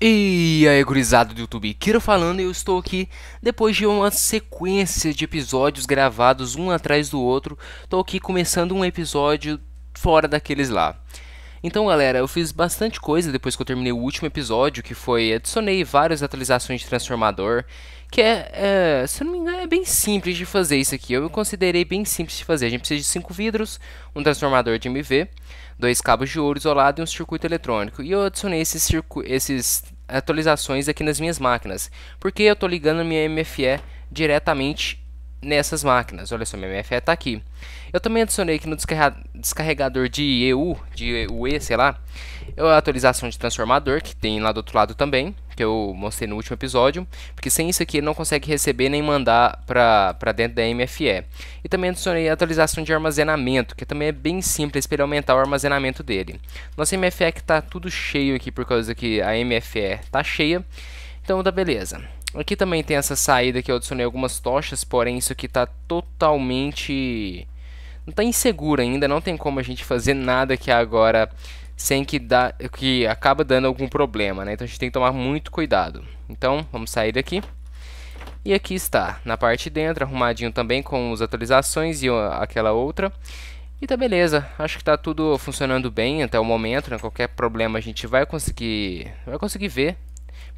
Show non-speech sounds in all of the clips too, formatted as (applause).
E aí, gurizada do YouTube, Kira falando e eu estou aqui depois de uma sequência de episódios gravados um atrás do outro. Estou aqui começando um episódio fora daqueles lá. Então, galera, eu fiz bastante coisa depois que eu terminei o último episódio, que foi adicionei várias atualizações de transformador, que é, é, se eu não me engano, é bem simples de fazer isso aqui. Eu considerei bem simples de fazer. A gente precisa de cinco vidros, um transformador de MV, dois cabos de ouro isolado e um circuito eletrônico. E eu adicionei esses, esses atualizações aqui nas minhas máquinas, porque eu estou ligando a minha MFE diretamente nessas máquinas. Olha só, minha MFE está aqui. Eu também adicionei aqui no descarregador de EU, de UE, sei lá, é a atualização de transformador, que tem lá do outro lado também, que eu mostrei no último episódio, porque sem isso aqui ele não consegue receber nem mandar para dentro da MFE. E também adicionei a atualização de armazenamento, que também é bem simples para aumentar o armazenamento dele. Nossa MFE que está tudo cheio aqui por causa que a MFE está cheia, então tá beleza. Aqui também tem essa saída que eu adicionei algumas tochas, porém isso aqui está totalmente... Não está inseguro ainda, não tem como a gente fazer nada aqui agora sem que, dá, que acaba dando algum problema, né? Então a gente tem que tomar muito cuidado. Então, vamos sair daqui. E aqui está, na parte de dentro, arrumadinho também com as atualizações e aquela outra. E tá beleza, acho que tá tudo funcionando bem até o momento, né? Qualquer problema a gente vai conseguir, vai conseguir ver,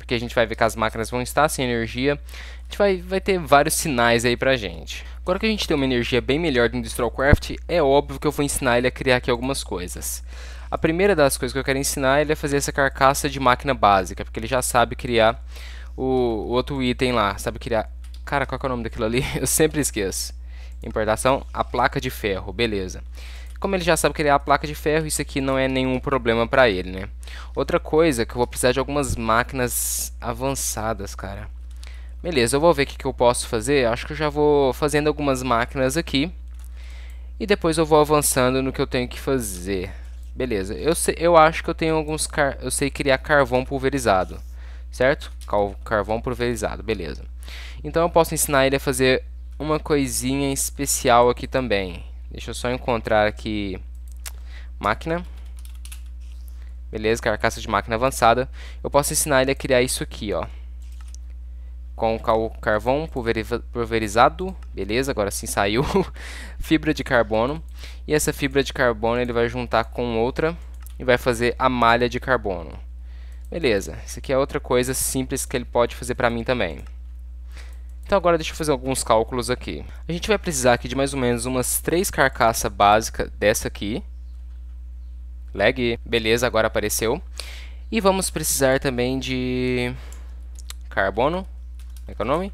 porque a gente vai ver que as máquinas vão estar sem energia. A gente vai, vai ter vários sinais aí pra gente. Agora que a gente tem uma energia bem melhor do Industrial Craft, é óbvio que eu vou ensinar ele a criar aqui algumas coisas. A primeira das coisas que eu quero ensinar é ele é fazer essa carcaça de máquina básica, porque ele já sabe criar o, o outro item lá, sabe criar... Cara, qual é o nome daquilo ali? (laughs) Eu sempre esqueço. Importação, a placa de ferro, beleza. Beleza. Como ele já sabe criar é a placa de ferro, isso aqui não é nenhum problema para ele, né? Outra coisa, que eu vou precisar de algumas máquinas avançadas, cara. Beleza, eu vou ver o que, eu posso fazer. Acho que eu já vou fazendo algumas máquinas aqui. E depois eu vou avançando no que eu tenho que fazer. Beleza, eu, sei, eu acho que eu tenho alguns... Car... Eu sei criar carvão pulverizado, certo? Carvão pulverizado, beleza. Então eu posso ensinar ele a fazer uma coisinha especial aqui também. Deixa eu só encontrar aqui máquina. Beleza, carcaça de máquina avançada. Eu posso ensinar ele a criar isso aqui, ó. Com carvão pulverizado. Beleza, agora sim saiu. (laughs) fibra de carbono. E essa fibra de carbono ele vai juntar com outra e vai fazer a malha de carbono. Beleza, isso aqui é outra coisa simples que ele pode fazer para mim também. Então agora deixa eu fazer alguns cálculos aqui. A gente vai precisar aqui de mais ou menos umas três carcaças básicas dessa aqui. Lag, beleza, agora apareceu. E vamos precisar também de carbono, como é que é o nome?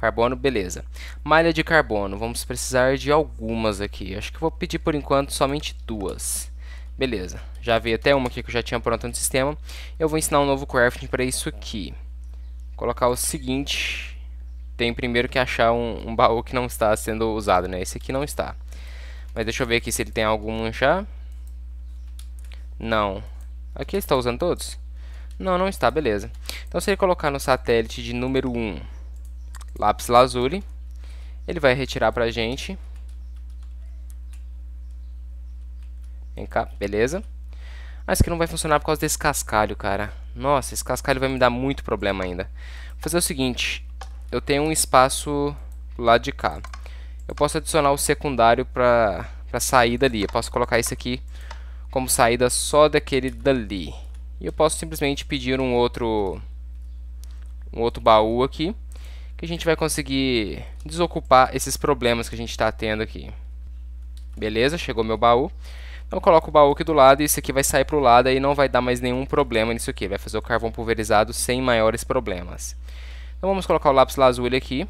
Carbono, beleza. Malha de carbono, vamos precisar de algumas aqui. Acho que vou pedir por enquanto somente duas. Beleza, já vi até uma aqui que eu já tinha pronta no sistema. Eu vou ensinar um novo crafting para isso aqui. Vou colocar o seguinte, tem primeiro que achar um, um, baú que não está sendo usado, né? Esse aqui não está. Mas deixa eu ver aqui se ele tem algum já. Não. Aqui ele está usando todos? Não, não está, beleza. Então se ele colocar no satélite de número 1, lápis lazuli, ele vai retirar pra gente. Vem cá, beleza. acho que não vai funcionar por causa desse cascalho, cara. Nossa, esse cascalho vai me dar muito problema ainda. Vou fazer o seguinte, eu tenho um espaço lá de cá. Eu posso adicionar o secundário para a saída ali. Eu posso colocar isso aqui como saída só daquele dali. E eu posso simplesmente pedir um outro, um outro baú aqui, que a gente vai conseguir desocupar esses problemas que a gente está tendo aqui. Beleza, chegou meu baú. Então eu coloco o baú aqui do lado e isso aqui vai sair para o lado e não vai dar mais nenhum problema nisso aqui. Vai fazer o carvão pulverizado sem maiores problemas. Então vamos colocar o lápis lazuli aqui.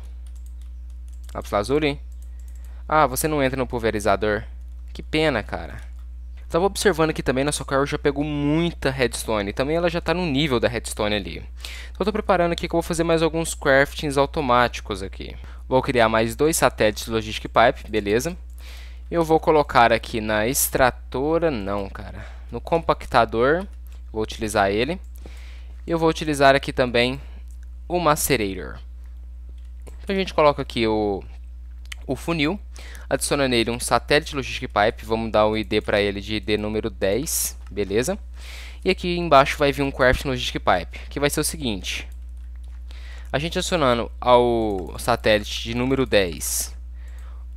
Lápis lazuli. Ah, você não entra no pulverizador. Que pena, cara. Estava observando aqui também, nossa carro, já pegou muita redstone. Também ela já está no nível da redstone ali. Então estou preparando aqui que eu vou fazer mais alguns craftings automáticos aqui. Vou criar mais dois satélites Logistic Pipe, beleza. Eu vou colocar aqui na extratora, não cara, no compactador. Vou utilizar ele. E Eu vou utilizar aqui também o macerator. Então a gente coloca aqui o, o funil, adiciona nele um satélite logistic pipe, vamos dar um ID para ele de ID número 10, beleza? E aqui embaixo vai vir um craft logistic pipe, que vai ser o seguinte. A gente adicionando ao satélite de número 10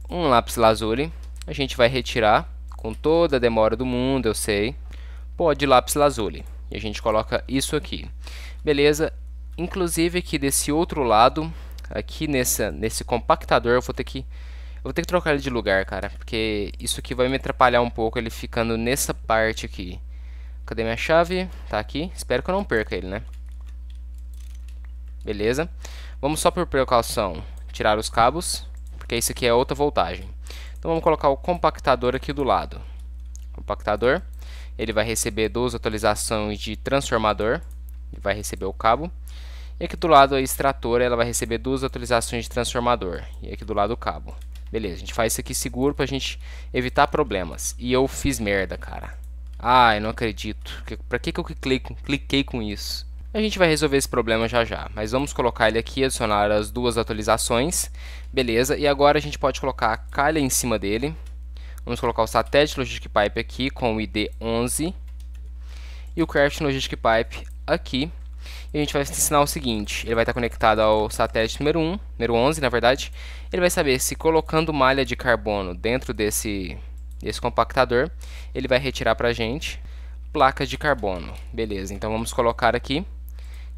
um lápis lazuli, a gente vai retirar com toda a demora do mundo, eu sei, pô, de lápis lazuli. E a gente coloca isso aqui. Beleza? Inclusive aqui desse outro lado, aqui nessa, nesse compactador, eu vou ter que eu vou ter que trocar ele de lugar, cara, porque isso aqui vai me atrapalhar um pouco ele ficando nessa parte aqui. Cadê minha chave? Tá aqui. Espero que eu não perca ele, né? Beleza. Vamos só por precaução tirar os cabos, porque isso aqui é outra voltagem. Então vamos colocar o compactador aqui do lado. Compactador. Ele vai receber duas atualizações de transformador. Ele vai receber o cabo. E aqui do lado a extratora ela vai receber duas atualizações de transformador. E aqui do lado o cabo. Beleza, a gente faz isso aqui seguro pra gente evitar problemas. E eu fiz merda, cara. Ai, não acredito. Pra que, que eu cliquei com isso? A gente vai resolver esse problema já já, mas vamos colocar ele aqui, adicionar as duas atualizações. Beleza, e agora a gente pode colocar a calha em cima dele. Vamos colocar o satélite Logistic Pipe aqui com o ID 11. E o Craft Logistic Pipe aqui e a gente vai ensinar o seguinte, ele vai estar conectado ao satélite número 1, número 11 na verdade. Ele vai saber se colocando malha de carbono dentro desse, desse compactador, ele vai retirar para a gente placa de carbono. Beleza, então vamos colocar aqui,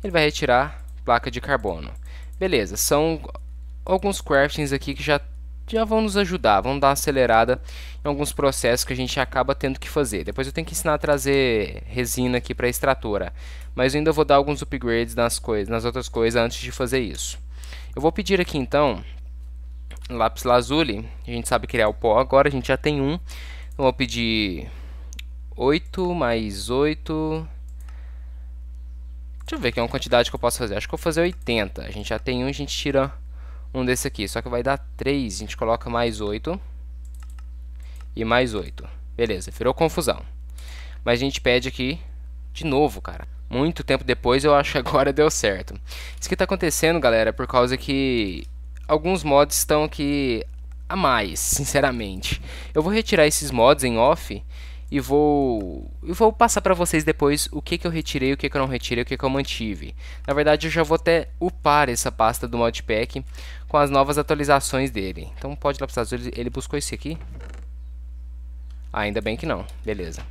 ele vai retirar placa de carbono. Beleza, são alguns craftings aqui que já já vão nos ajudar, vão dar uma acelerada em alguns processos que a gente acaba tendo que fazer. Depois eu tenho que ensinar a trazer resina aqui para a extratora mas ainda vou dar alguns upgrades nas, coisas, nas outras coisas antes de fazer isso. Eu vou pedir aqui então lápis lazuli, a gente sabe criar é o pó agora, a gente já tem um. Eu vou pedir 8 mais 8. Deixa eu ver que é uma quantidade que eu posso fazer. Acho que eu vou fazer 80. A gente já tem um, a gente tira um desse aqui. Só que vai dar 3, a gente coloca mais 8 e mais 8. Beleza, virou confusão. Mas a gente pede aqui de novo, cara muito tempo depois, eu acho que agora deu certo. Isso que está acontecendo, galera, é por causa que alguns mods estão aqui a mais, sinceramente. Eu vou retirar esses mods em off e vou e vou passar para vocês depois o que, que eu retirei, o que, que eu não retirei, o que, que eu mantive. Na verdade, eu já vou até upar essa pasta do modpack com as novas atualizações dele. Então pode lá precisar, ele buscou esse aqui? Ah, ainda bem que não. Beleza.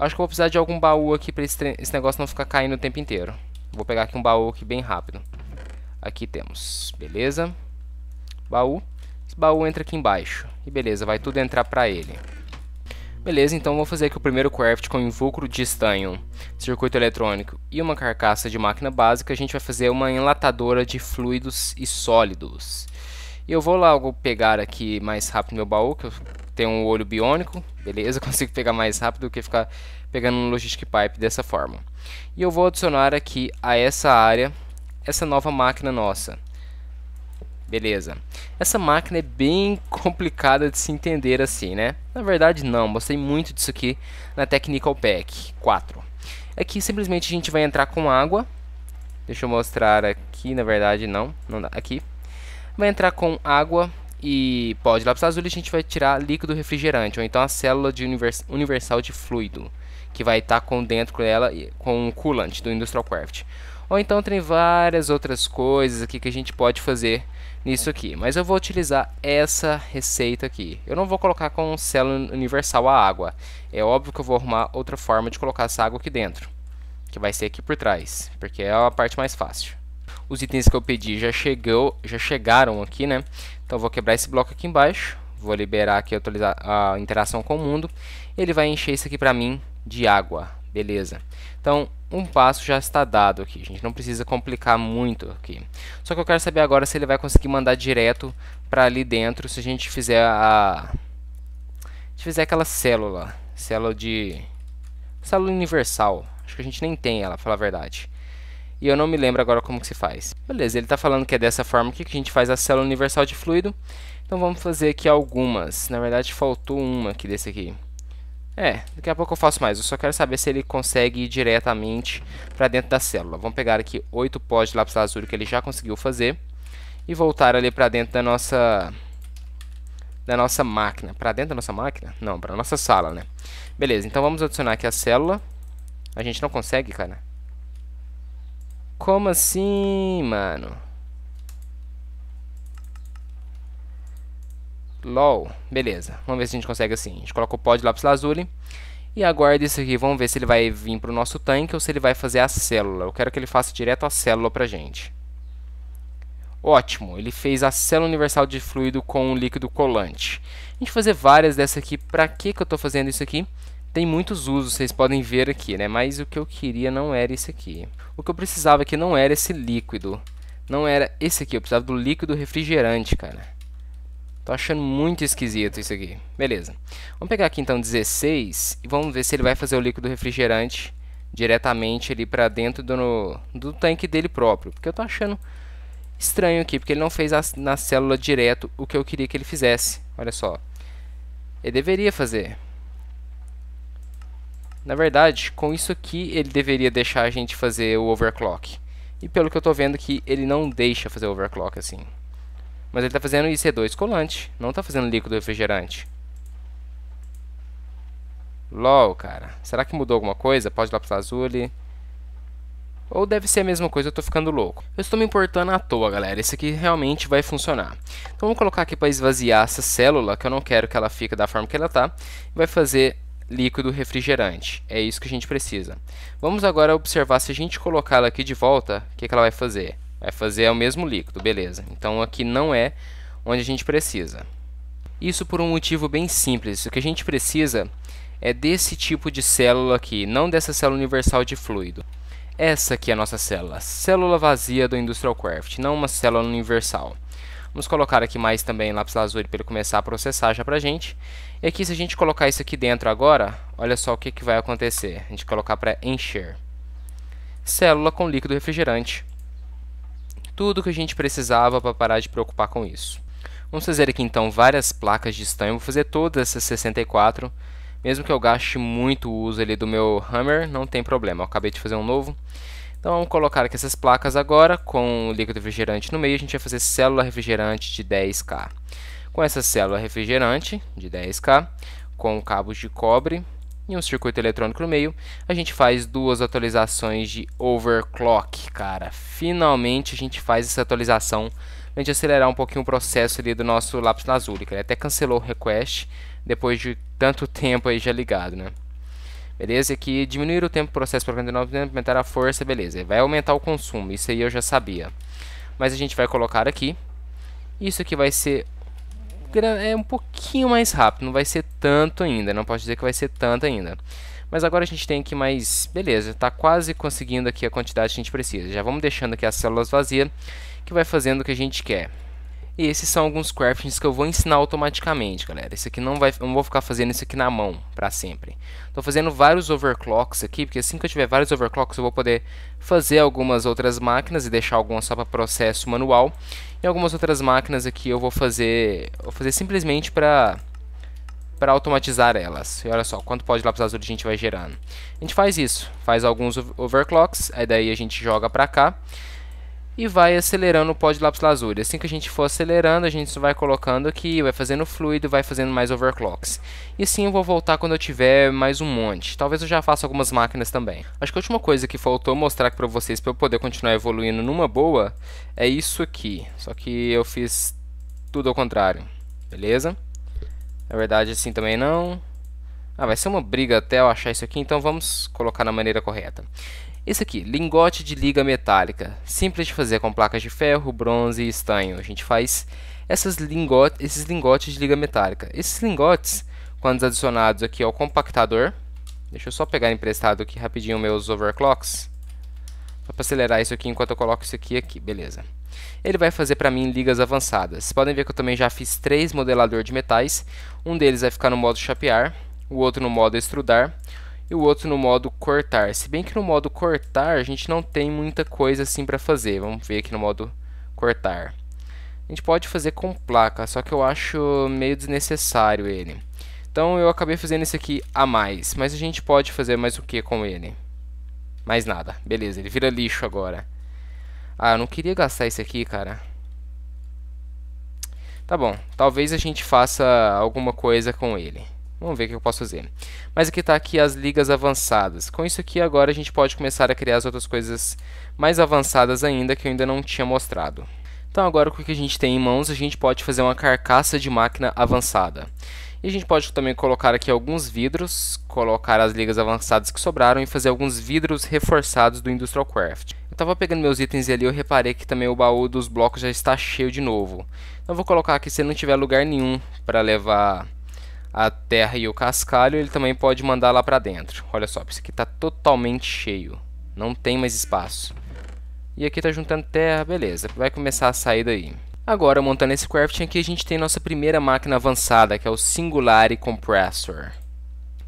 Acho que vou precisar de algum baú aqui pra esse, esse negócio não ficar caindo o tempo inteiro. Vou pegar aqui um baú aqui bem rápido. Aqui temos, beleza. Baú. Esse baú entra aqui embaixo. E beleza, vai tudo entrar pra ele. Beleza, então vou fazer aqui o primeiro craft com invulcro de estanho, circuito eletrônico e uma carcaça de máquina básica. A gente vai fazer uma enlatadora de fluidos e sólidos. E eu vou logo pegar aqui mais rápido meu baú, que eu tenho um olho biônico beleza? (laughs) consigo pegar mais rápido do que ficar pegando um Logistic Pipe dessa forma. E eu vou adicionar aqui a essa área, essa nova máquina nossa. Beleza. Essa máquina é bem (laughs) complicada de se entender assim, né? Na verdade não, mostrei muito disso aqui na Technical Pack 4. Aqui é simplesmente a gente vai entrar com água. Deixa eu mostrar aqui, na verdade não, não dá, aqui. Vai entrar com água e pode de lápis azul, a gente vai tirar líquido refrigerante, ou então a célula de univers universal de fluido, que vai estar tá com dentro dela com o coolante do Industrial Craft. Ou então tem várias outras coisas aqui que a gente pode fazer nisso aqui, mas eu vou utilizar essa receita aqui. Eu não vou colocar com célula universal a água, é óbvio que eu vou arrumar outra forma de colocar essa água aqui dentro, que vai ser aqui por trás, porque é a parte mais fácil os itens que eu pedi já chegou, já chegaram aqui, né? Então vou quebrar esse bloco aqui embaixo, vou liberar aqui a, a interação com o mundo, ele vai encher isso aqui para mim de água, beleza. Então um passo já está dado aqui, a gente não precisa complicar muito aqui. Só que eu quero saber agora se ele vai conseguir mandar direto para ali dentro se a gente fizer a... Se fizer aquela célula, célula de... célula universal, acho que a gente nem tem ela, para falar a verdade e eu não me lembro agora como que se faz. Beleza, ele está falando que é dessa forma aqui que a gente faz a célula universal de fluido. Então vamos fazer aqui algumas. Na verdade faltou uma aqui desse aqui. É, daqui a pouco eu faço mais. Eu só quero saber se ele consegue ir diretamente para dentro da célula. Vamos pegar aqui oito pós de lápis azul que ele já conseguiu fazer. E voltar ali para dentro da nossa da nossa máquina. Para dentro da nossa máquina? Não, para nossa sala, né? Beleza, então vamos adicionar aqui a célula. A gente não consegue, cara. Como assim, mano? LOL. Beleza. Vamos ver se a gente consegue assim. A gente coloca o pó de lápis lazuli. E aguarda isso aqui. Vamos ver se ele vai vir para o nosso tanque ou se ele vai fazer a célula. Eu quero que ele faça direto a célula para gente. Ótimo, ele fez a célula universal de fluido com um líquido colante. A gente fazer várias dessa aqui. Para que, que eu estou fazendo isso aqui? Tem muitos usos, vocês podem ver aqui, né? Mas o que eu queria não era esse aqui. O que eu precisava aqui não era esse líquido. Não era esse aqui, eu precisava do líquido refrigerante, cara. Tô achando muito esquisito isso aqui. Beleza. Vamos pegar aqui então 16 e vamos ver se ele vai fazer o líquido refrigerante diretamente ali para dentro do, no, do tanque dele próprio. Porque eu tô achando estranho aqui, porque ele não fez a, na célula direto o que eu queria que ele fizesse. Olha só. Ele deveria fazer. Na verdade, com isso aqui ele deveria deixar a gente fazer o overclock. E pelo que eu estou vendo aqui, ele não deixa fazer overclock assim. Mas ele está fazendo IC2 é colante, não está fazendo líquido refrigerante. LOL, cara. Será que mudou alguma coisa? Pode lá pro Lazuli. Ou deve ser a mesma coisa, eu estou ficando louco. Eu estou me importando à toa, galera. Isso aqui realmente vai funcionar. Então vamos colocar aqui para esvaziar essa célula, que eu não quero que ela fique da forma que ela tá. Vai fazer líquido refrigerante. É isso que a gente precisa. Vamos agora observar se a gente colocar ela aqui de volta, o que, que ela vai fazer? Vai fazer o mesmo líquido, beleza. Então aqui não é onde a gente precisa. Isso por um motivo bem simples. O que a gente precisa é desse tipo de célula aqui, não dessa célula universal de fluido. Essa aqui é a nossa célula, célula vazia do Industrial Craft, não uma célula universal. Vamos colocar aqui mais também lápis azul para ele começar a processar já para gente. E aqui se a gente colocar isso aqui dentro agora, olha só o que, que vai acontecer. A gente colocar para encher. Célula com líquido refrigerante. Tudo que a gente precisava para parar de preocupar com isso. Vamos fazer aqui então várias placas de estanho, vou fazer todas essas 64. Mesmo que eu gaste muito uso ali do meu hammer, não tem problema, eu acabei de fazer um novo. Então vamos colocar aqui essas placas agora com o líquido refrigerante no meio. A gente vai fazer célula refrigerante de 10K. Com essa célula refrigerante de 10K, com cabos de cobre e um circuito eletrônico no meio, a gente faz duas atualizações de overclock, cara. Finalmente a gente faz essa atualização a gente acelerar um pouquinho o processo ali do nosso lápis lazuli, que ele até cancelou o request depois de tanto tempo aí já ligado, né? Beleza? aqui diminuir o tempo do processo para 49%, aumentar a força, beleza. Vai aumentar o consumo, isso aí eu já sabia. Mas a gente vai colocar aqui. Isso aqui vai ser é um pouquinho mais rápido, não vai ser tanto ainda, não posso dizer que vai ser tanto ainda. Mas agora a gente tem aqui mais, beleza, está quase conseguindo aqui a quantidade que a gente precisa. Já vamos deixando aqui as células vazias, que vai fazendo o que a gente quer. E esses são alguns craftings que eu vou ensinar automaticamente, galera. Isso aqui não vai, eu não vou ficar fazendo isso aqui na mão para sempre. Estou fazendo vários overclocks aqui, porque assim que eu tiver vários overclocks, eu vou poder fazer algumas outras máquinas e deixar algumas só para processo manual. E algumas outras máquinas aqui eu vou fazer, vou fazer simplesmente para para automatizar elas. E olha só, quanto pode de lápis azul a gente vai gerando. A gente faz isso, faz alguns overclocks, aí daí a gente joga para cá e vai acelerando o pó de lápis lazuli. Assim que a gente for acelerando, a gente vai colocando aqui, vai fazendo fluido, vai fazendo mais overclocks. E sim, eu vou voltar quando eu tiver mais um monte. Talvez eu já faça algumas máquinas também. Acho que a última coisa que faltou mostrar aqui pra vocês, para eu poder continuar evoluindo numa boa, é isso aqui. Só que eu fiz tudo ao contrário, beleza? Na verdade, assim também não. Ah, vai ser uma briga até eu achar isso aqui, então vamos colocar na maneira correta. Esse aqui, lingote de liga metálica. Simples de fazer com placas de ferro, bronze e estanho. A gente faz esses lingotes de liga metálica. Esses lingotes, quando adicionados aqui ao compactador, deixa eu só pegar emprestado aqui rapidinho meus overclocks, só para acelerar isso aqui enquanto eu coloco isso aqui aqui, beleza. Ele vai fazer para mim ligas avançadas. Vocês podem ver que eu também já fiz três modelador de metais. Um deles vai ficar no modo chapear, o outro no modo extrudar e o outro no modo cortar. Se bem que no modo cortar a gente não tem muita coisa assim para fazer. Vamos ver aqui no modo cortar. A gente pode fazer com placa, só que eu acho meio desnecessário ele. Então eu acabei fazendo esse aqui a mais, mas a gente pode fazer mais o que com ele? Mais nada. Beleza, ele vira lixo agora. Ah, eu não queria gastar esse aqui, cara. Tá bom, talvez a gente faça alguma coisa com ele. Vamos ver o que eu posso fazer. Mas aqui está aqui as ligas avançadas. Com isso aqui, agora a gente pode começar a criar as outras coisas mais avançadas ainda, que eu ainda não tinha mostrado. Então agora com o que a gente tem em mãos, a gente pode fazer uma carcaça de máquina avançada. E a gente pode também colocar aqui alguns vidros, colocar as ligas avançadas que sobraram e fazer alguns vidros reforçados do Industrial Craft. Eu estava pegando meus itens ali, eu reparei que também o baú dos blocos já está cheio de novo. Então eu vou colocar aqui se não tiver lugar nenhum para levar a terra e o cascalho, ele também pode mandar lá para dentro. Olha só, isso aqui está totalmente cheio. Não tem mais espaço. E aqui está juntando terra, beleza. Vai começar a sair daí. Agora, montando esse crafting aqui, a gente tem nossa primeira máquina avançada, que é o Singular Compressor.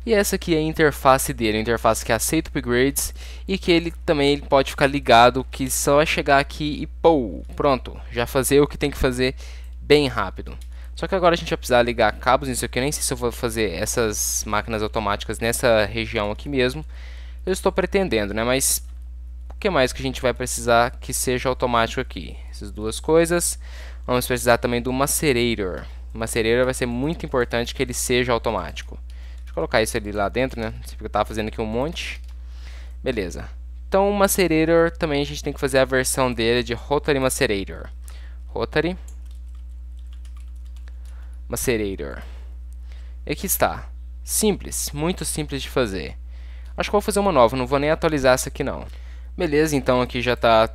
E essa aqui é a interface dele, a interface que aceita upgrades e que ele também ele pode ficar ligado, que só vai é chegar aqui e pô, pronto, já fazer o que tem que fazer bem rápido. Só que agora a gente vai precisar ligar cabos, não sei o que, nem sei se eu vou fazer essas máquinas automáticas nessa região aqui mesmo. Eu estou pretendendo, né? Mas o que mais que a gente vai precisar que seja automático aqui? Essas duas coisas. Vamos precisar também do macerator. O macerator vai ser muito importante que ele seja automático. Deixa eu colocar isso ali lá dentro, né? Porque eu estava fazendo aqui um monte. Beleza. Então o macerator também a gente tem que fazer a versão dele de Rotary Macerator. Rotary Macerator. E aqui está. Simples, muito simples de fazer. Acho que vou fazer uma nova, não vou nem atualizar essa aqui não. Beleza, então aqui já está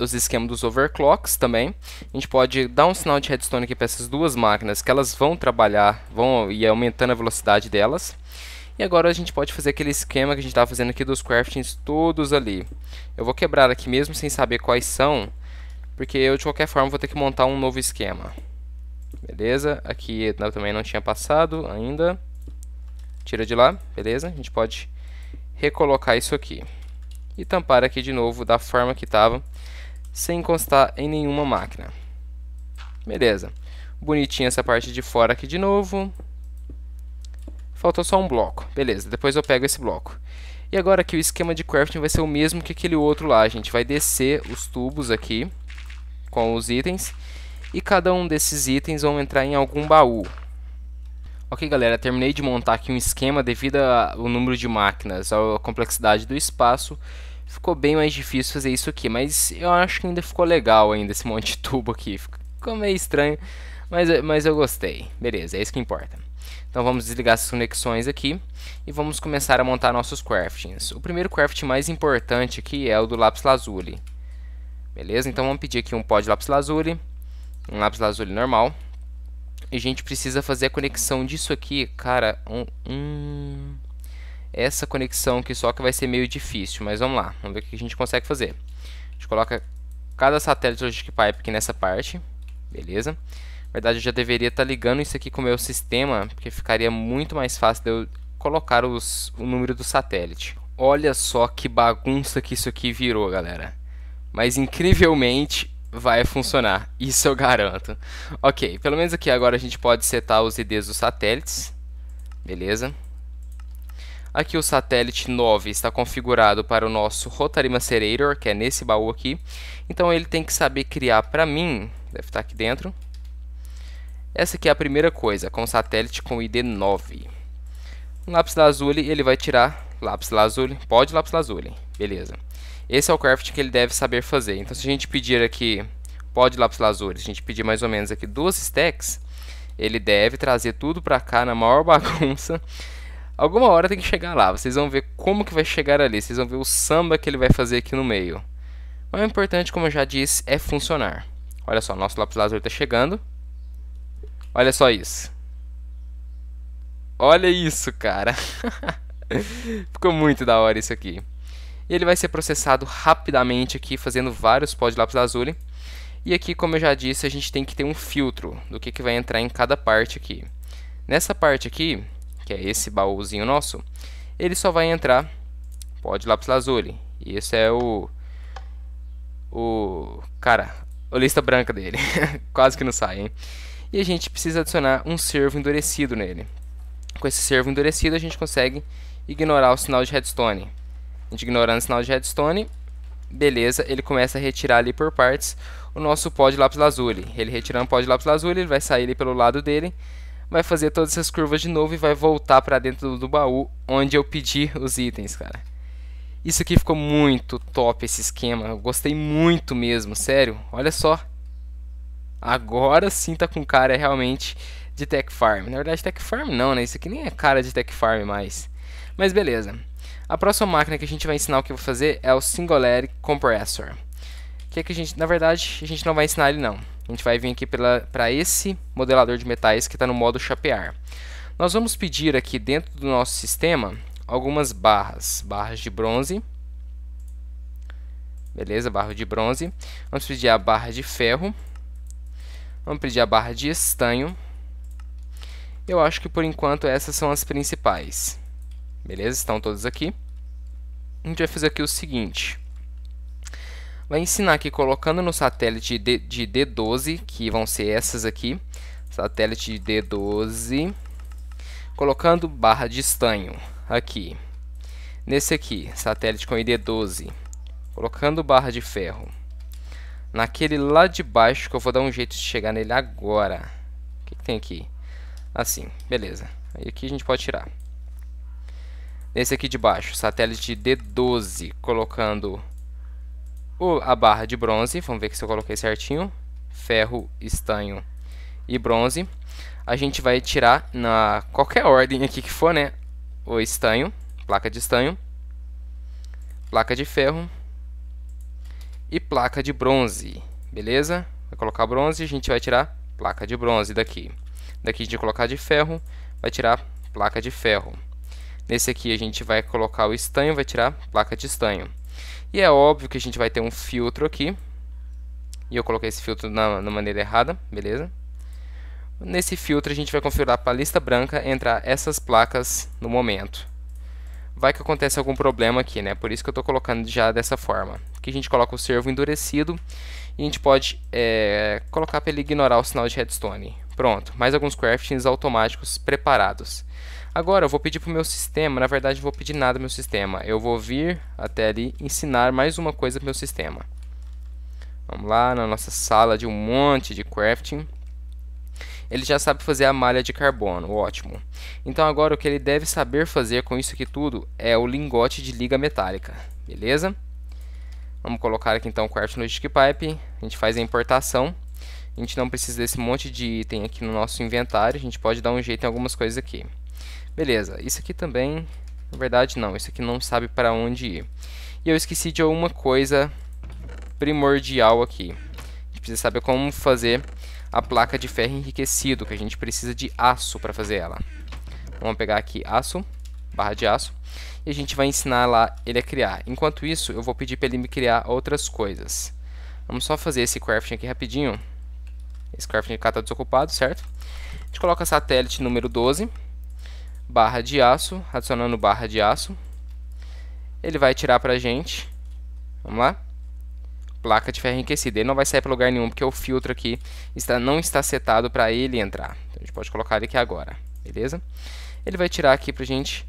os esquemas dos overclocks também. A gente pode dar um sinal de redstone aqui para essas duas máquinas, que elas vão trabalhar, vão ir aumentando a velocidade delas. E agora a gente pode fazer aquele esquema que a gente estava fazendo aqui dos craftings todos ali. Eu vou quebrar aqui mesmo sem saber quais são, porque eu de qualquer forma vou ter que montar um novo esquema. Beleza, aqui também não tinha passado ainda. Tira de lá, beleza? A gente pode recolocar isso aqui. E tampar aqui de novo da forma que estava, sem constar em nenhuma máquina. Beleza. Bonitinha essa parte de fora aqui de novo. Faltou só um bloco. Beleza, depois eu pego esse bloco. E agora aqui o esquema de crafting vai ser o mesmo que aquele outro lá. A gente vai descer os tubos aqui com os itens e cada um desses itens vão entrar em algum baú. Ok, galera, terminei de montar aqui um esquema devido ao número de máquinas, à complexidade do espaço. Ficou bem mais difícil fazer isso aqui, mas eu acho que ainda ficou legal ainda esse (laughs) monte de tubo aqui. Ficou meio estranho, mas, mas eu gostei. Beleza, é isso que importa. Então vamos desligar essas conexões aqui e vamos começar a montar nossos craftings. O primeiro crafting mais importante aqui é o do lápis lazuli. Beleza? Então vamos pedir aqui um pó de lápis lazuli um lápis lazuli normal. E a gente precisa fazer a conexão disso aqui, cara, um, um... essa conexão aqui só que vai ser meio difícil, mas vamos lá, vamos ver o que a gente consegue fazer. A gente coloca cada satélite Logic Pipe aqui nessa parte, beleza? Na verdade eu já deveria estar tá ligando isso aqui com o meu sistema, porque ficaria muito mais fácil de eu colocar os, o número do satélite. Olha só que bagunça que isso aqui virou, galera. Mas incrivelmente vai funcionar, isso eu garanto. Ok, pelo menos aqui agora a gente pode setar os IDs dos satélites, beleza? Aqui o satélite 9 está configurado para o nosso Rotary Macerator, que é nesse baú aqui. Então ele tem que saber criar para mim, deve estar tá aqui dentro. Essa aqui é a primeira coisa, com satélite com ID 9. Um lápis lazuli, ele vai tirar lápis lazuli, pode lápis lazuli, beleza. Esse é o craft que ele deve saber fazer. Então, se a gente pedir aqui, pode lápis lazuli, se a gente pedir mais ou menos aqui duas stacks, ele deve trazer tudo para cá na maior (laughs) bagunça. Alguma hora tem que chegar lá, vocês vão ver como que vai chegar ali, vocês vão ver o samba que ele vai fazer aqui no meio. Mas o importante, como eu já disse, é funcionar. Olha só, nosso lápis lazuli está chegando. Olha só isso. Olha isso, cara. (laughs) Ficou muito da hora isso aqui. E ele vai ser processado rapidamente aqui, fazendo vários pós de lápis azul E aqui, como eu já disse, a gente tem que ter um filtro do que, que vai entrar em cada parte aqui. Nessa parte aqui, que é esse baúzinho nosso, ele só vai entrar pó de lápis lazuli. E esse é o... o... cara, a lista branca dele. (laughs) Quase que não sai, hein? E a gente precisa adicionar um servo endurecido nele. Com esse servo endurecido a gente consegue ignorar o sinal de redstone ignorando o sinal de redstone. Beleza, ele começa a retirar ali por partes o nosso pó de lápis lazuli. Ele retirando o pó de lápis lazuli, ele vai sair ali pelo lado dele, vai fazer todas essas curvas de novo e vai voltar para dentro do, do baú onde eu pedi os itens, cara. Isso aqui ficou muito top esse esquema. Eu gostei muito mesmo, sério. Olha só. Agora sim tá com cara realmente de Tech Farm. Na verdade, Tech Farm não, né? Isso aqui nem é cara de Tech Farm mais. Mas beleza. A próxima máquina que a gente vai ensinar o que eu vou fazer é o Singularity Compressor. Que é que a gente, na verdade, a gente não vai ensinar ele não. A gente vai vir aqui para esse modelador de metais que está no modo chapear. Nós vamos pedir aqui dentro do nosso sistema algumas barras, barras de bronze. Beleza, barra de bronze. Vamos pedir a barra de ferro. Vamos pedir a barra de estanho. Eu acho que por enquanto essas são as principais. Beleza? Estão todos aqui. A gente vai fazer aqui o seguinte. Vai ensinar aqui colocando no satélite de, de D12, que vão ser essas aqui. Satélite de D12. Colocando barra de estanho aqui. Nesse aqui, satélite com ID12. Colocando barra de ferro. Naquele lá de baixo, que eu vou dar um jeito de chegar nele agora. O que, que tem aqui? Assim, beleza. Aí aqui a gente pode tirar nesse aqui de baixo, satélite D12, colocando o, a barra de bronze, vamos ver se eu coloquei certinho, ferro, estanho e bronze. A gente vai tirar na qualquer ordem aqui que for, né, o estanho, placa de estanho, placa de ferro e placa de bronze, beleza? Vai colocar bronze, a gente vai tirar placa de bronze daqui. Daqui a gente vai colocar de ferro, vai tirar placa de ferro. Nesse aqui a gente vai colocar o estanho, vai tirar a placa de estanho. E é óbvio que a gente vai ter um filtro aqui. E eu coloquei esse filtro na, na maneira errada, beleza? Nesse filtro a gente vai configurar para a lista branca entrar essas placas no momento. Vai que acontece algum problema aqui, né? Por isso que eu estou colocando já dessa forma. Aqui a gente coloca o servo endurecido e a gente pode é, colocar para ele ignorar o sinal de redstone. Pronto, mais alguns craftings automáticos preparados. Agora eu vou pedir para o meu sistema, na verdade eu vou pedir nada para o meu sistema. Eu vou vir até ali ensinar mais uma coisa para o meu sistema. Vamos lá na nossa sala de um monte de crafting. Ele já sabe fazer a malha de carbono, ótimo. Então agora o que ele deve saber fazer com isso aqui tudo é o lingote de liga metálica, beleza? Vamos colocar aqui então o crafting logistic pipe, a gente faz a importação. A gente não precisa desse monte de item aqui no nosso inventário, a gente pode dar um jeito em algumas coisas aqui. Beleza, isso aqui também, na verdade não, isso aqui não sabe para onde ir. E eu esqueci de alguma coisa primordial aqui. A gente precisa saber como fazer a placa de ferro enriquecido, que a gente precisa de aço para fazer ela. Vamos pegar aqui aço, barra de aço, e a gente vai ensinar lá ele a criar. Enquanto isso, eu vou pedir para ele me criar outras coisas. Vamos só fazer esse crafting aqui rapidinho. Esse crafting aqui está desocupado, certo? A gente coloca satélite número 12 barra de aço, adicionando barra de aço. Ele vai tirar pra gente, vamos lá, placa de ferro enriquecida. Ele não vai sair para lugar nenhum porque o filtro aqui está, não está setado para ele entrar. Então, a gente pode colocar ele aqui agora, beleza? Ele vai tirar aqui pra gente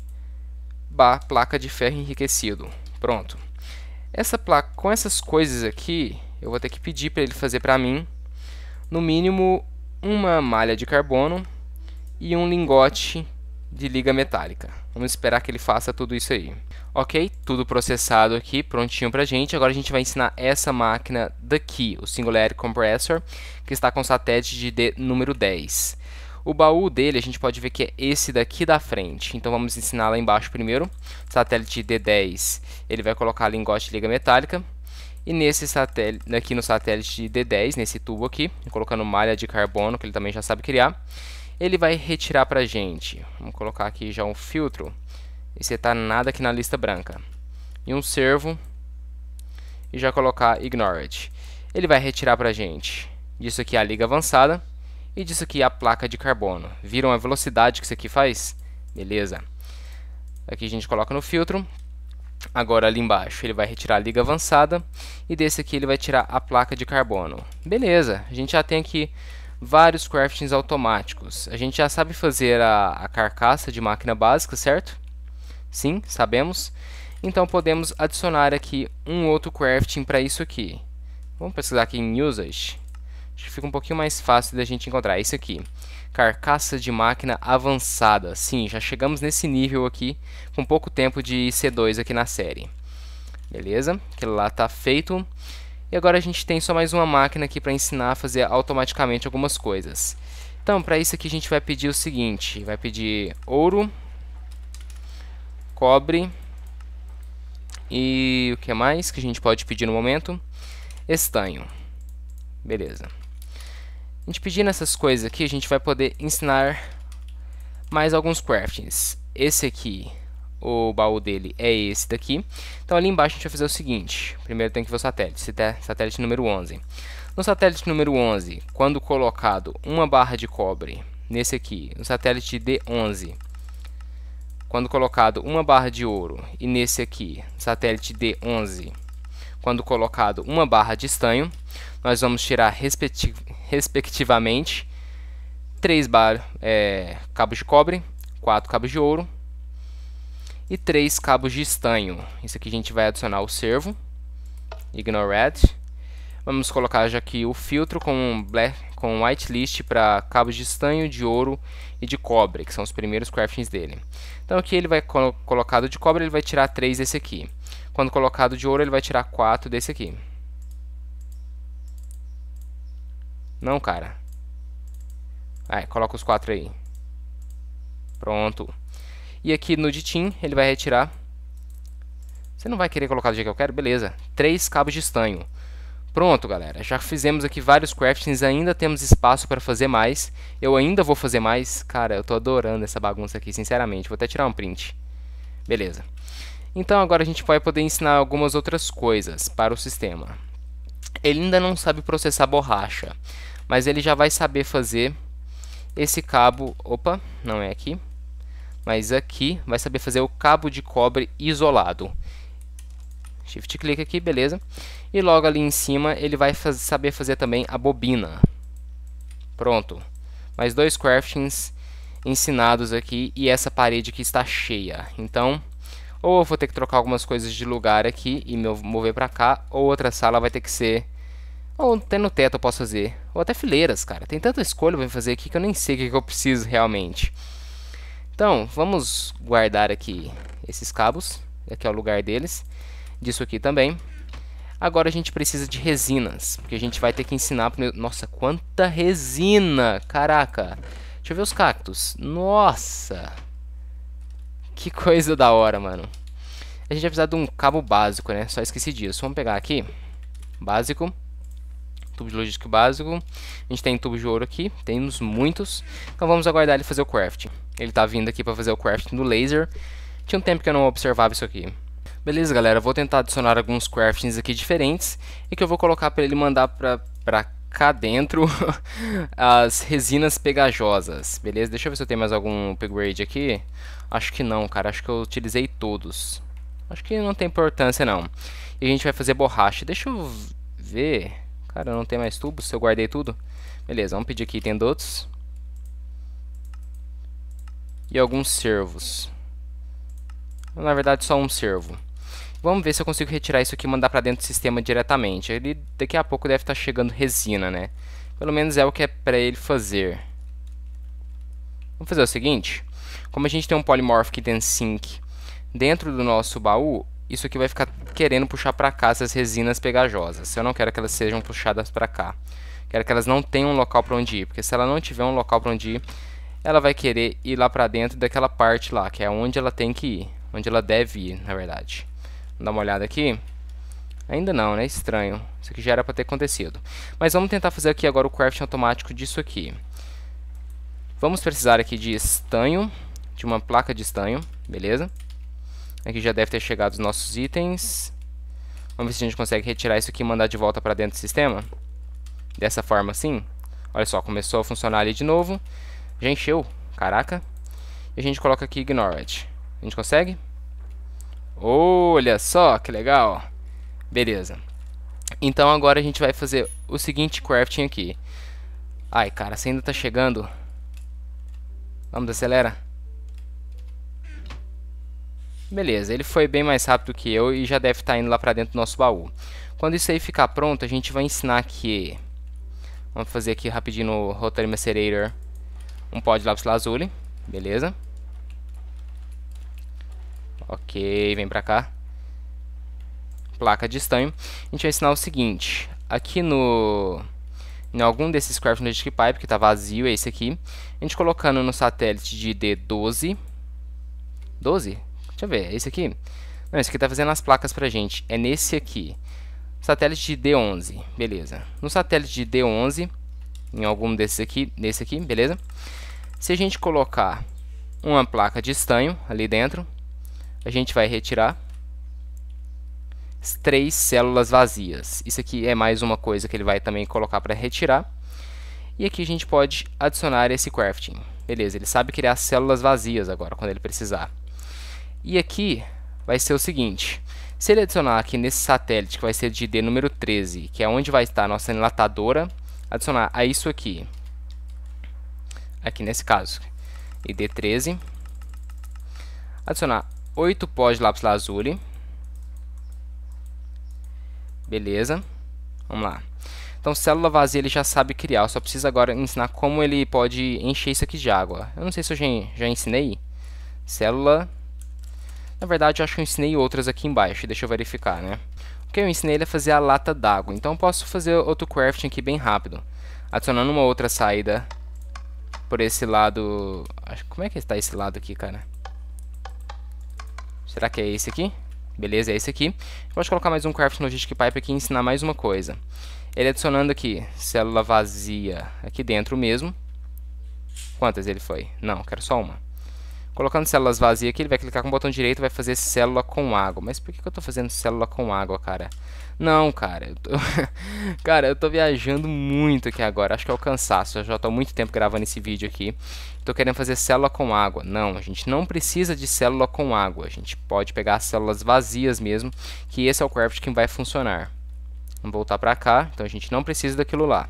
bar, placa de ferro enriquecido. Pronto. Essa placa, com essas coisas aqui, eu vou ter que pedir para ele fazer para mim, no mínimo, uma malha de carbono e um lingote de liga metálica. Vamos esperar que ele faça tudo isso aí. Ok, tudo processado aqui, prontinho pra gente. Agora a gente vai ensinar essa máquina daqui, o Singularity Compressor, que está com satélite de D número 10. O baú dele a gente pode ver que é esse daqui da frente. Então vamos ensinar lá embaixo primeiro. Satélite D10, ele vai colocar lingote de liga metálica. E nesse satélite, aqui no satélite D10, nesse tubo aqui, colocando malha de carbono, que ele também já sabe criar ele vai retirar para a gente. Vamos colocar aqui já um filtro e setar tá nada aqui na lista branca. E um servo e já colocar ignored. Ele vai retirar para a gente disso aqui é a liga avançada e disso aqui é a placa de carbono. Viram a velocidade que isso aqui faz? Beleza. Aqui a gente coloca no filtro. Agora ali embaixo ele vai retirar a liga avançada e desse aqui ele vai tirar a placa de carbono. Beleza, a gente já tem aqui vários craftings automáticos. A gente já sabe fazer a, a carcaça de máquina básica, certo? Sim, sabemos. Então podemos adicionar aqui um outro crafting para isso aqui. Vamos pesquisar aqui em usage. Acho que fica um pouquinho mais fácil da gente encontrar. Isso aqui, carcaça de máquina avançada. Sim, já chegamos nesse nível aqui com pouco tempo de C2 aqui na série. Beleza? Aquilo lá está feito. E agora a gente tem só mais uma máquina aqui para ensinar a fazer automaticamente algumas coisas. Então, para isso aqui a gente vai pedir o seguinte, vai pedir ouro, cobre e o que mais que a gente pode pedir no momento? Estanho. Beleza. A gente pedindo essas coisas aqui, a gente vai poder ensinar mais alguns craftings. Esse aqui o baú dele é esse daqui. Então ali embaixo a gente vai fazer o seguinte. Primeiro tem que ver o satélite, satélite número 11. No satélite número 11, quando colocado uma barra de cobre nesse aqui, no satélite D11, quando colocado uma barra de ouro e nesse aqui, satélite D11, quando colocado uma barra de estanho, nós vamos tirar respecti respectivamente 3 bar, é, cabos de cobre, 4 cabos de ouro e três cabos de estanho. Isso aqui a gente vai adicionar o servo, ignored. Vamos colocar já aqui o filtro com, black, com whitelist para cabos de estanho, de ouro e de cobre, que são os primeiros craftings dele. Então aqui ele vai colocado de cobre, ele vai tirar 3 desse aqui. Quando colocado de ouro, ele vai tirar 4 desse aqui. Não, cara. Aí, coloca os 4 aí. Pronto. E aqui no de TIM, ele vai retirar. Você não vai querer colocar do jeito que eu quero? Beleza. Três cabos de estanho. Pronto, galera. Já fizemos aqui vários craftings, ainda temos espaço para fazer mais. Eu ainda vou fazer mais. Cara, eu tô adorando essa bagunça aqui, sinceramente. Vou até tirar um print. Beleza. Então agora a gente vai poder ensinar algumas outras coisas para o sistema. Ele ainda não sabe processar borracha, mas ele já vai saber fazer esse cabo... Opa, não é aqui mas aqui vai saber fazer o cabo de cobre isolado. Shift clique aqui, beleza. E logo ali em cima ele vai saber fazer também a bobina. Pronto. Mais dois craftings ensinados aqui e essa parede que está cheia. Então, ou eu vou ter que trocar algumas coisas de lugar aqui e me mover para cá, ou outra sala vai ter que ser... Ou até no teto eu posso fazer, ou até fileiras, cara. Tem tanta escolha pra fazer aqui que eu nem sei o que eu preciso realmente. Então, vamos guardar aqui esses cabos, aqui é o lugar deles, disso aqui também. Agora a gente precisa de resinas, porque a gente vai ter que ensinar... Pro... Nossa, quanta resina! Caraca! Deixa eu ver os cactos. Nossa! Que coisa da hora, mano. A gente vai precisar de um cabo básico, né? Só esqueci disso. Vamos pegar aqui. Básico. Tubo de logística básico. A gente tem tubo de ouro aqui. Temos muitos. Então vamos aguardar ele fazer o crafting. Ele tá vindo aqui para fazer o craft do laser. Tinha um tempo que eu não observava isso aqui. Beleza, galera, vou tentar adicionar alguns craftings aqui diferentes e que eu vou colocar para ele mandar para cá dentro (laughs) as resinas pegajosas, beleza? Deixa eu ver se eu tenho mais algum upgrade aqui. Acho que não, cara, acho que eu utilizei todos. Acho que não tem importância, não. E a gente vai fazer borracha. Deixa eu ver... Cara, não tem mais tubos, eu guardei tudo. Beleza, vamos pedir aqui tem outros e alguns servos. Na verdade, só um servo. Vamos ver se eu consigo retirar isso aqui e mandar para dentro do sistema diretamente. Ele daqui a pouco deve estar tá chegando resina, né? Pelo menos é o que é para ele fazer. Vamos fazer o seguinte. Como a gente tem um polymorph que tem sync dentro do nosso baú, isso aqui vai ficar querendo puxar para cá essas resinas pegajosas. Eu não quero que elas sejam puxadas para cá. Quero que elas não tenham um local para onde ir, porque se ela não tiver um local para onde ir, ela vai querer ir lá para dentro daquela parte lá, que é onde ela tem que ir, onde ela deve ir, na verdade. Vamos dar uma olhada aqui. Ainda não, né? Estranho. Isso aqui já era para ter acontecido. Mas vamos tentar fazer aqui agora o crafting automático disso aqui. Vamos precisar aqui de estanho, de uma placa de estanho, beleza? Aqui já deve ter chegado os nossos itens. Vamos ver se a gente consegue retirar isso aqui e mandar de volta para dentro do sistema. Dessa forma assim. Olha só, começou a funcionar ali de novo. Já encheu. Caraca. E a gente coloca aqui ignore A gente consegue? Olha só, que legal. Beleza. Então agora a gente vai fazer o seguinte crafting aqui. Ai, cara, você ainda tá chegando. Vamos, acelera. Beleza, ele foi bem mais rápido que eu e já deve estar tá indo lá pra dentro do nosso baú. Quando isso aí ficar pronto, a gente vai ensinar que... Vamos fazer aqui rapidinho o Rotary Macerator um pó de lápis lazuli, beleza? Ok, vem pra cá. Placa de estanho. A gente vai ensinar o seguinte. Aqui no... Em algum desses craft logic pipe, que está vazio, é esse aqui. A gente colocando no satélite de D12. 12? Deixa eu ver, é esse aqui? Não, esse aqui está fazendo as placas pra gente. É nesse aqui. Satélite de D11, beleza. No satélite de D11, em algum desses aqui, nesse aqui, beleza? Se a gente colocar uma placa de estanho ali dentro, a gente vai retirar três células vazias. Isso aqui é mais uma coisa que ele vai também colocar para retirar. E aqui a gente pode adicionar esse crafting. Beleza, ele sabe criar células vazias agora, quando ele precisar. E aqui vai ser o seguinte, se ele adicionar aqui nesse satélite, que vai ser de D número 13, que é onde vai estar a nossa enlatadora, adicionar a isso aqui, aqui nesse caso, ID13, adicionar 8 pós de lápis lazuli, beleza, vamos lá. Então, célula vazia ele já sabe criar, eu só precisa agora ensinar como ele pode encher isso aqui de água. Eu não sei se eu já, já ensinei, célula, na verdade eu acho que eu ensinei outras aqui embaixo, deixa eu verificar, né. Que eu ensinei ele a fazer a lata d'água. Então eu posso fazer outro crafting aqui bem rápido. Adicionando uma outra saída por esse lado... Como é que está esse lado aqui, cara? Será que é esse aqui? Beleza, é esse aqui. Pode colocar mais um crafting logistic pipe aqui e ensinar mais uma coisa. Ele adicionando aqui, célula vazia aqui dentro mesmo. Quantas ele foi? Não, quero só uma. Colocando células vazias aqui, ele vai clicar com o botão direito e vai fazer célula com água. Mas por que, que eu estou fazendo célula com água, cara? Não, cara. Eu tô... (laughs) cara, eu estou viajando muito aqui agora. Acho que é o cansaço. Eu já estou há muito tempo gravando esse vídeo aqui. Estou querendo fazer célula com água. Não, a gente não precisa de célula com água. A gente pode pegar as células vazias mesmo, que esse é o craft que vai funcionar. Vamos voltar para cá. Então a gente não precisa daquilo lá.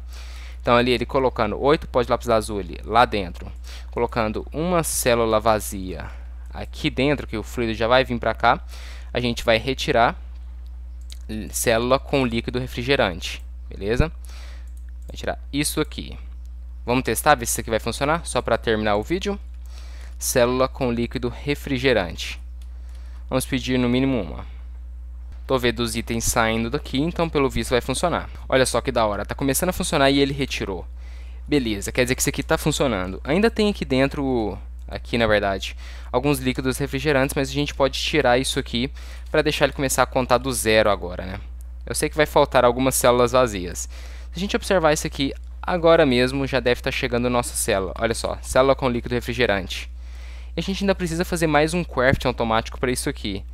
Então ali ele colocando oito pós de lápis ali lá dentro, colocando uma célula vazia aqui dentro, que o fluido já vai vir para cá, a gente vai retirar célula com líquido refrigerante, beleza? Vai tirar isso aqui. Vamos testar, ver se isso aqui vai funcionar, só para terminar o vídeo. Célula com líquido refrigerante. Vamos pedir no mínimo uma. Tô vendo os itens saindo daqui, então pelo visto vai funcionar. Olha só que da hora, tá começando a funcionar e ele retirou. Beleza, quer dizer que isso aqui tá funcionando. Ainda tem aqui dentro, aqui na verdade, alguns líquidos refrigerantes, mas a gente pode tirar isso aqui para deixar ele começar a contar do zero agora, né? Eu sei que vai faltar algumas células vazias. Se a gente observar isso aqui agora mesmo, já deve estar tá chegando nossa célula. Olha só, célula com líquido refrigerante. E a gente ainda precisa fazer mais um craft automático para isso aqui.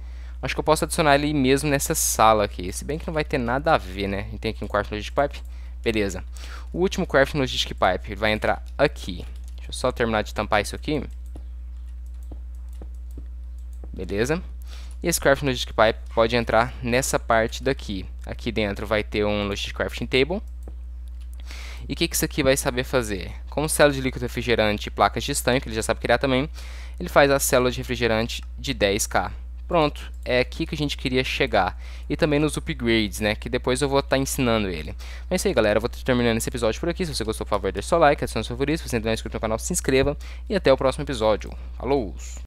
Acho que eu posso adicionar ele mesmo nessa sala aqui. Se bem que não vai ter nada a ver, né? tem aqui um quarto no pipe, Beleza. O último craft no Digipipe ele vai entrar aqui. Deixa eu só terminar de tampar isso aqui. Beleza. E esse craft no pipe pode entrar nessa parte daqui. Aqui dentro vai ter um Logistic Crafting Table. E o que, que isso aqui vai saber fazer? Com célula de líquido refrigerante e placas de estanho, que ele já sabe criar também, ele faz a célula de refrigerante de 10k. Pronto, é aqui que a gente queria chegar. E também nos upgrades, né? Que depois eu vou estar tá ensinando ele. Mas é isso aí, galera. Eu vou tá terminando esse episódio por aqui. Se você gostou, por favor, deixe seu like, adicione seu favorito. Se você ainda não é inscrito no canal, se inscreva. E até o próximo episódio. Falou!